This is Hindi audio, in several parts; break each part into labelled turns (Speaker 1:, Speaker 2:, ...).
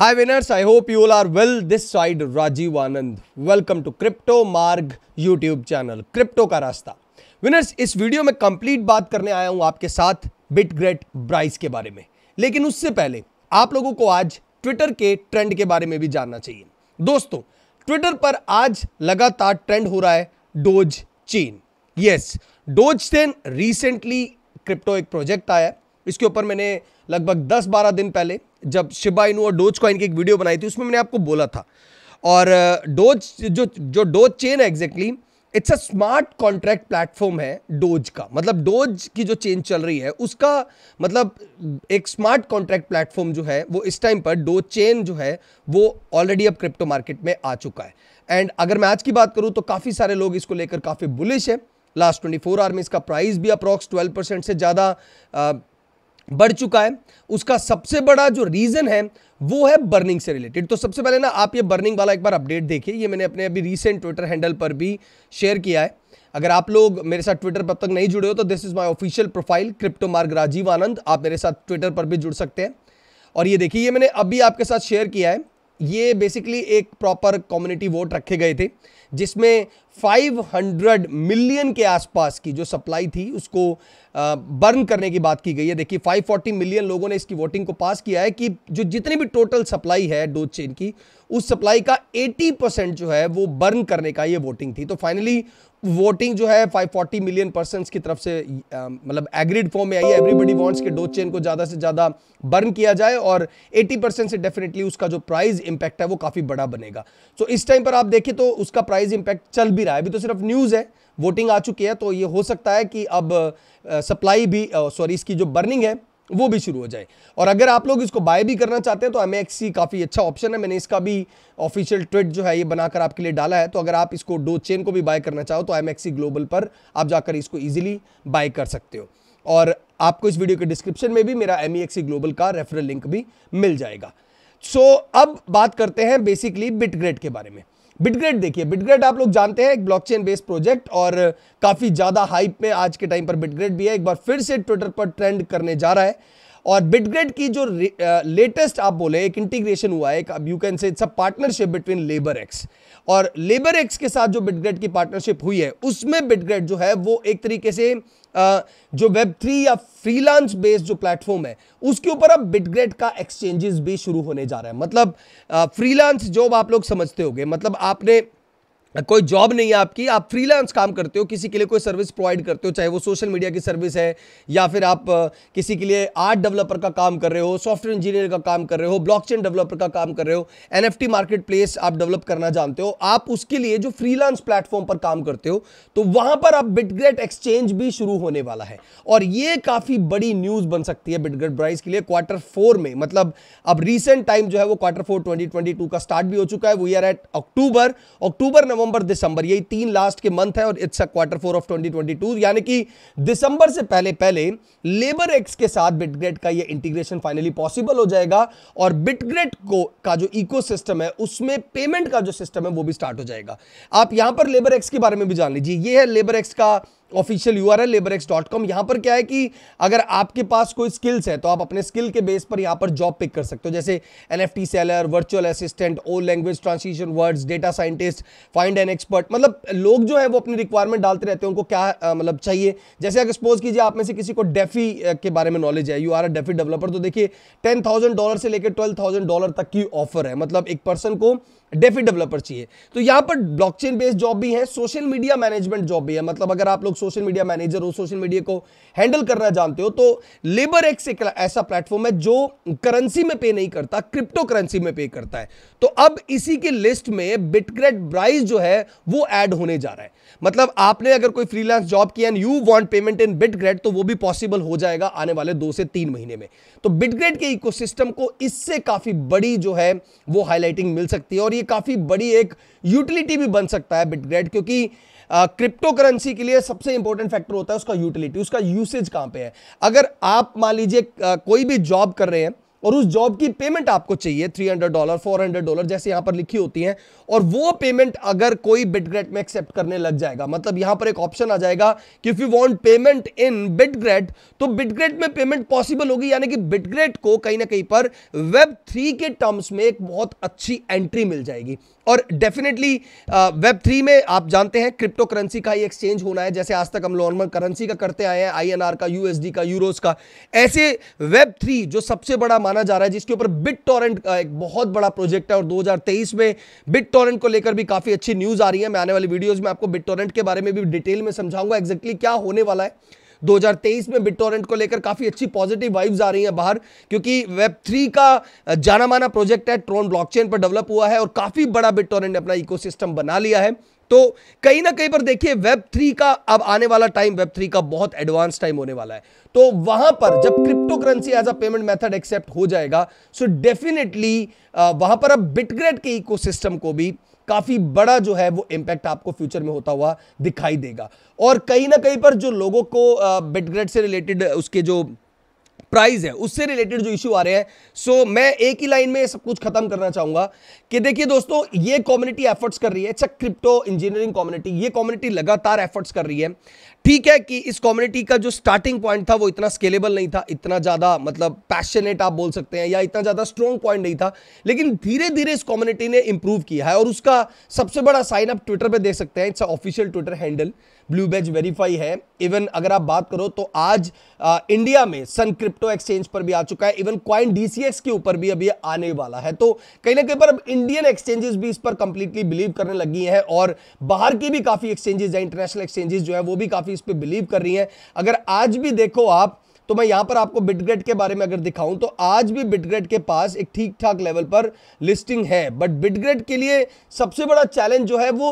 Speaker 1: High winners I hope you are well this This side Rajiv Anand. Welcome to Crypto Marg YouTube crypto का रास्ता विनर्स इस वीडियो में कंप्लीट बात करने आया हूं आपके साथ बिटग्रेट ब्राइस के बारे में लेकिन उससे पहले आप लोगों को आज ट्विटर के ट्रेंड के बारे में भी जानना चाहिए दोस्तों ट्विटर पर आज लगातार ट्रेंड हो रहा है Doge chain yes Doge chain recently crypto एक प्रोजेक्ट आया इसके ऊपर मैंने लगभग 10-12 दिन पहले जब शिबा इनू और डोज कॉइन की एक वीडियो बनाई थी उसमें मैंने आपको बोला था और डोज जो जो डोज चेन है exactly it's a smart contract platform है डोज का मतलब डोज की जो चेन चल रही है उसका मतलब एक स्मार्ट कॉन्ट्रैक्ट प्लेटफॉर्म जो है वो इस टाइम पर डोज चेन जो है वो ऑलरेडी अब क्रिप्टो मार्केट में आ चुका है एंड अगर मैं आज की बात करूँ तो काफ़ी सारे लोग इसको लेकर काफ़ी बुलिश है लास्ट 24 आवर में इसका प्राइस भी अप्रॉक्स 12 परसेंट से ज़्यादा बढ़ चुका है उसका सबसे बड़ा जो रीज़न है वो है बर्निंग से रिलेटेड तो सबसे पहले ना आप ये बर्निंग वाला एक बार अपडेट देखिए ये मैंने अपने अभी रिसेंट ट्विटर हैंडल पर भी शेयर किया है अगर आप लोग मेरे साथ ट्विटर पर अब तक नहीं जुड़े हो तो this is my official profile crypto Marg Rajiv आनंद आप मेरे साथ ट्विटर पर भी जुड़ सकते हैं और ये देखिए ये मैंने अभी आपके साथ शेयर किया है ये बेसिकली एक प्रॉपर कम्युनिटी वोट रखे गए थे जिसमें 500 मिलियन के आसपास की जो सप्लाई थी उसको बर्न करने की बात की गई है देखिए 540 मिलियन लोगों ने इसकी वोटिंग को पास किया है कि जो जितनी भी टोटल सप्लाई है डोज चेन की उस सप्लाई का 80 परसेंट जो है वो बर्न करने का ये वोटिंग थी तो फाइनली वोटिंग जो है 540 मिलियन पर्सन की तरफ से मतलब एग्रीड फॉर्म में आई है एवरीबडी वांट्स के चेन को ज़्यादा से ज़्यादा बर्न किया जाए और 80 परसेंट से डेफिनेटली उसका जो प्राइस इम्पैक्ट है वो काफ़ी बड़ा बनेगा सो so, इस टाइम पर आप देखें तो उसका प्राइस इंपैक्ट चल भी रहा है अभी तो सिर्फ न्यूज़ है वोटिंग आ चुकी है तो ये हो सकता है कि अब सप्लाई भी सॉरी इसकी जो बर्निंग है वो भी शुरू हो जाए और अगर आप लोग इसको बाय भी करना चाहते हैं तो एम काफ़ी अच्छा ऑप्शन है मैंने इसका भी ऑफिशियल ट्विट जो है ये बनाकर आपके लिए डाला है तो अगर आप इसको डो चेन को भी बाय करना चाहो तो एम ग्लोबल पर आप जाकर इसको ईजिली बाय कर सकते हो और आपको इस वीडियो के डिस्क्रिप्शन में भी मेरा एम ग्लोबल का रेफरल लिंक भी मिल जाएगा सो so, अब बात करते हैं बेसिकली बिटग्रेड के बारे में बिटग्रेड देखिए बिटग्रेड आप लोग जानते हैं एक ब्लॉकचेन बेस्ड प्रोजेक्ट और काफ़ी ज़्यादा हाइप में आज के टाइम पर बिटग्रेड भी है एक बार फिर से ट्विटर पर ट्रेंड करने जा रहा है और बिटग्रेड की जो लेटेस्ट आप बोले एक इंटीग्रेशन हुआ है एक यू कैन से it's a partnership between LaborX और लेबर एक्स के साथ जो बिटग्रेड की पार्टनरशिप हुई है उसमें बिटग्रेड जो है वो एक तरीके से जो वेब थ्री या फ्रीलांस बेस्ड जो प्लेटफॉर्म है उसके ऊपर अब बिटग्रेड का एक्सचेंजेस भी शुरू होने जा रहा है मतलब फ्रीलांस जॉब आप लोग समझते होंगे मतलब आपने कोई जॉब नहीं है आपकी आप फ्रीलांस काम करते हो किसी के लिए कोई सर्विस प्रोवाइड करते हो चाहे वो सोशल मीडिया की सर्विस है या फिर आप किसी के लिए आर्ट डेवलपर का काम कर रहे हो सॉफ्टवेयर इंजीनियर का काम कर रहे हो ब्लॉकचेन डेवलपर का काम कर रहे हो एनएफटी मार्केट प्लेस आप डेवलप करना जानते हो आप उसके लिए जो फ्रीलांस प्लेटफॉर्म पर काम करते हो तो वहां पर आप बिटग्रेट एक्सचेंज भी शुरू होने वाला है और ये काफ़ी बड़ी न्यूज़ बन सकती है बिटग्रेट ब्राइज के लिए क्वार्टर फोर में मतलब अब रिसेंट टाइम जो है वो क्वार्टर फोर ट्वेंटी का स्टार्ट भी हो चुका है वो ईयर एट अक्टूबर अक्टूबर नवंबर नवंबर दिसंबर यही तीन लास्ट के मंथ है और it's a quarter four of 2022 यानी कि दिसंबर से पहले पहले लेबर एक्स के साथ बिटग्रेट का ये इंटीग्रेशन फाइनली पॉसिबल हो जाएगा और बिटग्रेट को का जो इकोसिस्टम है उसमें पेमेंट का जो सिस्टम है वो भी स्टार्ट हो जाएगा आप यहां पर लेबर एक्स के बारे में भी जान लीजिए ये है लेबर एक्स का official U R LaborX dot com यहाँ पर क्या है कि अगर आपके पास कोई स्किल्स है तो आप अपने स्किल के बेस पर यहाँ पर जॉब पिक कर सकते हो जैसे N F T seller virtual assistant or language translation words data scientist find an expert मतलब लोग जो है वो अपनी रिक्वायरमेंट डालते रहते हैं उनको क्या मतलब चाहिए जैसे अगर सपोज कीजिए आप में से किसी को डेफी के बारे में नॉलेज है you are a DeFi developer तो देखिए टेन थाउजेंड डॉलर से लेकर ट्वेल्व थाउजेंड डॉलर तक की ऑफर है मतलब एक पर्सन को डेफिन डेवलपर चाहिए तो यहां पर ब्लॉकचेन बेस्ड जॉब भी है सोशल मीडिया मैनेजमेंट जॉब भी है मतलब अगर आप लोग सोशल मीडिया मैनेजर हो सोशल मीडिया को हैंडल करना जानते हो तो लेबर एक्स एक ऐसा प्लेटफॉर्म है जो करेंसी में पे नहीं करता क्रिप्टो करेंसी में पे करता है तो अब इसी की लिस्ट में बिटग्रेट ब्राइज जो है वो एड होने जा रहा है मतलब आपने अगर कोई फ्रीलांस जॉब किया and you want payment in Bitgert तो वो भी पॉसिबल हो जाएगा आने वाले दो से तीन महीने में तो बिटग्रेट के इकोसिस्टम को इससे काफी बड़ी जो है वो हाईलाइटिंग मिल सकती है और ये काफ़ी बड़ी एक यूटिलिटी भी बन सकता है बिटग्रेड क्योंकि क्रिप्टो करेंसी के लिए सबसे इंपॉर्टेंट फैक्टर होता है उसका यूटिलिटी उसका यूसेज कहाँ पे है अगर आप मान लीजिए कोई भी जॉब कर रहे हैं और उस जॉब की पेमेंट आपको चाहिए 300 डॉलर 400 डॉलर जैसे यहां पर लिखी होती हैं और वो पेमेंट अगर कोई बिटग्रेट में एक्सेप्ट करने लग जाएगा मतलब यहां पर एक ऑप्शन आ जाएगा कि if you want payment in Bitgert तो बिटग्रेट में पेमेंट पॉसिबल होगी यानी कि बिटग्रेट को कहीं ना कहीं पर वेब थ्री के टर्म्स में एक बहुत अच्छी एंट्री मिल जाएगी और डेफिनेटली वेब थ्री में आप जानते हैं क्रिप्टो करेंसी का ही एक्सचेंज होना है जैसे आज तक हम नॉर्मल करेंसी का करते आए हैं आईएनआर का यूएसडी का यूरोस का ऐसे वेब थ्री जो सबसे बड़ा माना जा रहा है जिसके ऊपर बिट टॉरेंट का एक बहुत बड़ा प्रोजेक्ट है और 2023 में बिट टॉरेंट को लेकर भी काफ़ी अच्छी न्यूज़ आ रही है मैं आने वाली वीडियोज़ में आपको बिट टॉरेंट के बारे में भी डिटेल में समझाऊंगा एग्जैक्टली क्या होने वाला है 2023 में बिटोरेंट को लेकर काफ़ी अच्छी पॉजिटिव वाइब्स आ रही हैं बाहर क्योंकि वेब थ्री का जाना माना प्रोजेक्ट है ट्रोन ब्लॉकचेन पर डेवलप हुआ है और काफ़ी बड़ा बिटोरेंट ने अपना इकोसिस्टम बना लिया है तो कहीं ना कहीं पर देखिए वेब थ्री का अब आने वाला टाइम वेब थ्री का बहुत एडवांस टाइम होने वाला है तो वहां पर जब cryptocurrency as a payment method accept हो जाएगा सो डेफिनेटली वहां पर अब बिटग्रेड के इकोसिस्टम को भी काफ़ी बड़ा जो है वो इंपैक्ट आपको फ्यूचर में होता हुआ दिखाई देगा और कहीं ना कहीं पर जो लोगों को बिटग्रेड से रिलेटेड उसके जो प्राइस है उससे रिलेटेड जो इश्यू आ रहे हैं सो so, मैं एक ही लाइन में सब कुछ खत्म करना चाहूंगा कि देखिए दोस्तों ये कम्युनिटी एफर्ट्स कर रही है क्रिप्टो इंजीनियरिंग कम्युनिटी ये कम्युनिटी लगातार एफर्ट्स कर रही है ठीक है कि इस कम्युनिटी का जो स्टार्टिंग पॉइंट था वो इतना स्केलेबल नहीं था इतना ज़्यादा मतलब पैशनेट आप बोल सकते हैं या इतना ज़्यादा स्ट्रॉन्ग पॉइंट नहीं था लेकिन धीरे धीरे इस कम्युनिटी ने इंप्रूव किया है और उसका सबसे बड़ा साइन आप ट्विटर पर देख सकते हैं it's official Twitter handle blue badge verify है इवन अगर आप बात करो तो आज आ, इंडिया में सन क्रिप्टो एक्सचेंज पर भी आ चुका है इवन क्वाइन डीसीएक्स के ऊपर भी अभी आने वाला है तो कहीं ना कहीं पर अब इंडियन एक्सचेंजेस भी इस पर कंप्लीटली बिलीव करने लगी हैं और बाहर की भी काफ़ी एक्सचेंजेस हैं इंटरनेशनल एक्सचेंजेस जो है वो भी काफ़ी इस पर बिलीव कर रही हैं अगर आज भी देखो आप तो मैं यहां पर आपको बिटग्रेड के बारे में अगर दिखाऊं तो आज भी बिटग्रेड के पास एक ठीक ठाक लेवल पर लिस्टिंग है बट बिटग्रेड के लिए सबसे बड़ा चैलेंज जो है वो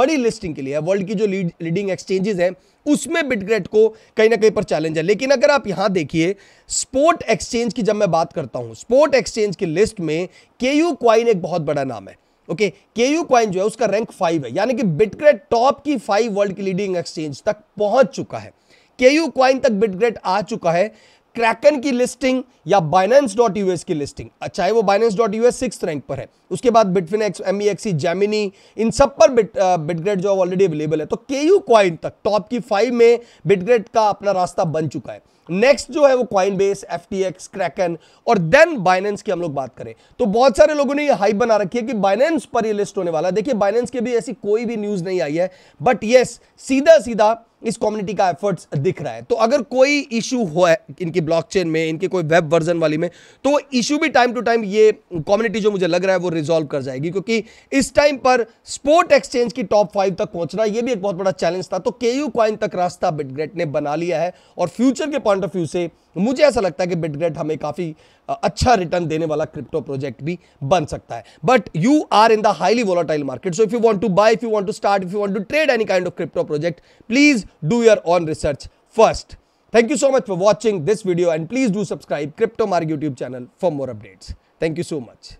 Speaker 1: बड़ी लिस्टिंग के लिए है वर्ल्ड की जो लीडिंग एक्सचेंजेस हैं उसमें बिटग्रेड को कहीं ना कहीं पर चैलेंज है लेकिन अगर आप यहां देखिए स्पोर्ट एक्सचेंज की जब मैं बात करता हूं स्पोर्ट एक्सचेंज की लिस्ट में के यू क्वाइन एक बहुत बड़ा नाम है ओके के यू क्वाइन जो है उसका रैंक फाइव है यानी कि बिटग्रेट टॉप की फाइव वर्ल्ड की लीडिंग एक्सचेंज तक पहुंच चुका है के यू क्वाइन तक बिटग्रेट आ चुका है क्रैकन की लिस्टिंग या बाइनेंस डॉट यूएस की लिस्टिंग अच्छा, चाहे वो Binance dot US six rank पर है उसके बाद बिटविन एक्स एम ई एक्सी जैमिनी इन सब पर बिट बिटग्रेड जो ऑलरेडी अवेलेबल है तो के यू क्वाइन तक टॉप की फाइव में बिटग्रेड का अपना रास्ता बन चुका है नेक्स्ट जो है वो Coinbase F T X Kraken और देन बाइनेंस की हम लोग बात करें तो बहुत सारे लोगों ने ये हाइप बना रखी है कि बाइनेंस पर ये लिस्ट होने वाला है देखिए बाइनेंस की भी ऐसी कोई भी न्यूज़ नहीं आई है बट येस सीधा सीधा इस कम्युनिटी का एफर्ट्स दिख रहा है तो अगर कोई इशू हो इनकी ब्लॉकचेन में इनके कोई वेब वर्जन वाली में तो इशू भी टाइम टू टाइम ये कम्युनिटी जो मुझे लग रहा है वो रिजॉल्व कर जाएगी क्योंकि इस टाइम पर स्पोर्ट एक्सचेंज की टॉप फाइव तक पहुंचना ये भी एक बहुत बड़ा चैलेंज था तो के यू तक रास्ता बिटग्रेट ने बना लिया है और फ्यूचर के पॉइंट ऑफ व्यू से मुझे ऐसा लगता है कि बिटग्रेट हमें काफ़ी अच्छा रिटर्न देने वाला क्रिप्टो प्रोजेक्ट भी बन सकता है but you are in the highly volatile market so if you want to buy if you want to start if you want to trade any kind of crypto project please do your own research first thank you so much for watching this video and please do subscribe crypto Marg YouTube channel for more updates thank you so much